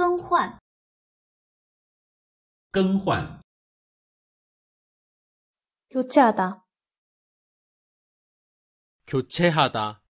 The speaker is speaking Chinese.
更换，更换，교차 다， 교체하 다。